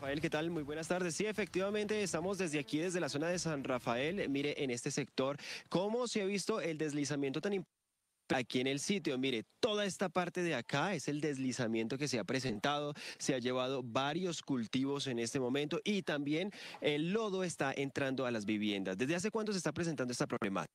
Rafael, ¿qué tal? Muy buenas tardes. Sí, efectivamente, estamos desde aquí, desde la zona de San Rafael. Mire, en este sector, cómo se ha visto el deslizamiento tan importante aquí en el sitio. Mire, toda esta parte de acá es el deslizamiento que se ha presentado, se ha llevado varios cultivos en este momento y también el lodo está entrando a las viviendas. ¿Desde hace cuánto se está presentando esta problemática?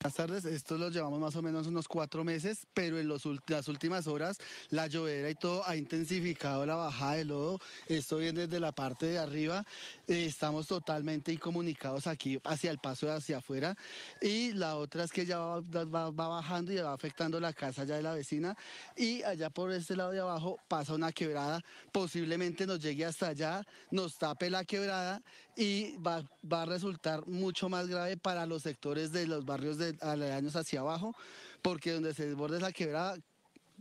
Buenas tardes, esto lo llevamos más o menos unos cuatro meses, pero en los, las últimas horas la llovera y todo ha intensificado la bajada de lodo. Esto viene desde la parte de arriba. Eh, estamos totalmente incomunicados aquí hacia el paso de hacia afuera. Y la otra es que ya va, bajando y va afectando la casa ya de la vecina. Y allá por este lado de abajo pasa una quebrada, posiblemente nos llegue hasta allá, nos tape la quebrada y va, a resultar mucho más grave para los sectores de los barrios de aledaños hacia abajo, porque donde se desborde la quebrada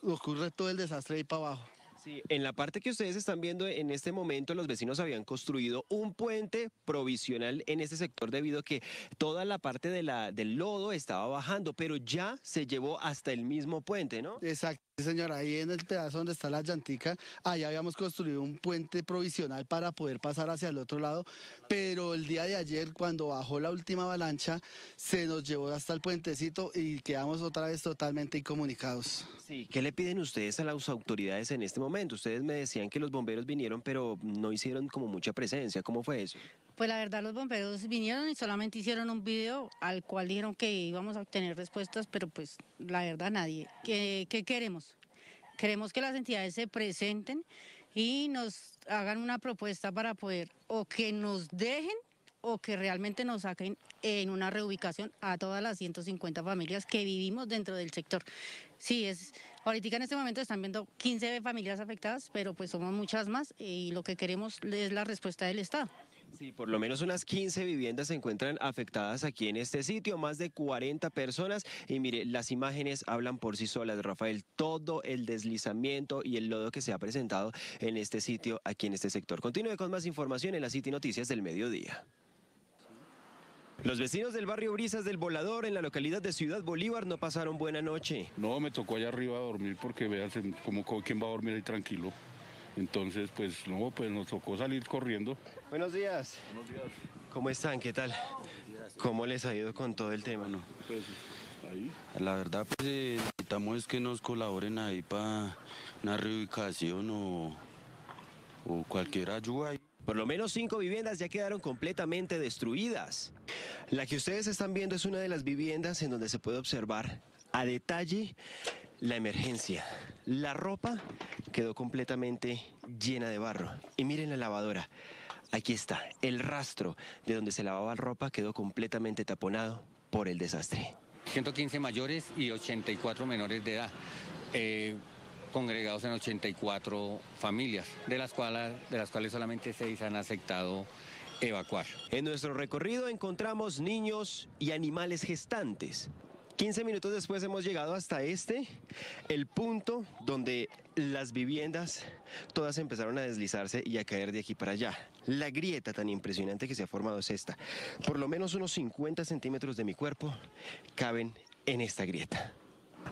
ocurre todo el desastre ahí para abajo en la parte que ustedes están viendo en este momento, los vecinos habían construido un puente provisional en este sector debido a que toda la parte del lodo estaba bajando, pero ya se llevó hasta el mismo puente, ¿no? Exacto. Señora, ahí en el pedazo donde está la llantica, allá habíamos construido un puente provisional para poder pasar hacia el otro lado, pero el día de ayer cuando bajó la última avalancha se nos llevó hasta el puentecito y quedamos otra vez totalmente incomunicados. Sí, ¿qué le piden ustedes a las autoridades en este momento? momento. Ustedes me decían que los bomberos vinieron, pero no hicieron como mucha presencia. ¿Cómo fue eso? Pues la verdad los bomberos vinieron y solamente hicieron un video al cual dijeron que íbamos a obtener respuestas, pero pues la verdad nadie. ¿Qué, qué queremos? Queremos que las entidades se presenten y nos hagan una propuesta para poder o que nos dejen o que realmente nos saquen en una reubicación a todas las 150 familias que vivimos dentro del sector. Sí, es, ahorita en este momento están viendo 15 familias afectadas, pero pues somos muchas más y lo que queremos es la respuesta del Estado. Sí, por lo menos unas 15 viviendas se encuentran afectadas aquí en este sitio, más de 40 personas. Y mire, las imágenes hablan por sí solas, Rafael, todo el deslizamiento y el lodo que se ha presentado en este sitio, aquí en este sector. Continúe con más información en la City Noticias del Mediodía. Los vecinos del barrio Brisas del Volador en la localidad de Ciudad Bolívar no pasaron buena noche. No, me tocó allá arriba dormir porque veas como quién va a dormir ahí tranquilo. Entonces, pues no, pues nos tocó salir corriendo. Buenos días. Buenos días. ¿Cómo están? ¿Qué tal? ¿Cómo les ha ido con todo el tema? No? Pues, ahí. La verdad, pues eh, necesitamos es que nos colaboren ahí para una reubicación o, o cualquier ayuda. Por lo menos cinco viviendas ya quedaron completamente destruidas. La que ustedes están viendo es una de las viviendas en donde se puede observar a detalle la emergencia. La ropa quedó completamente llena de barro. Y miren la lavadora. Aquí está, el rastro de donde se lavaba la ropa quedó completamente taponado por el desastre. 115 mayores y 84 menores de edad, eh, congregados en 84 familias, de las, cuales, de las cuales solamente 6 han aceptado evacuar. En nuestro recorrido encontramos niños y animales gestantes. 15 minutos después hemos llegado hasta este, el punto donde las viviendas todas empezaron a deslizarse y a caer de aquí para allá. La grieta tan impresionante que se ha formado es esta. Por lo menos unos 50 centímetros de mi cuerpo caben en esta grieta.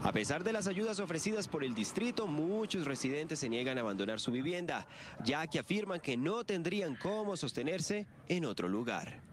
A pesar de las ayudas ofrecidas por el distrito, muchos residentes se niegan a abandonar su vivienda, ya que afirman que no tendrían cómo sostenerse en otro lugar.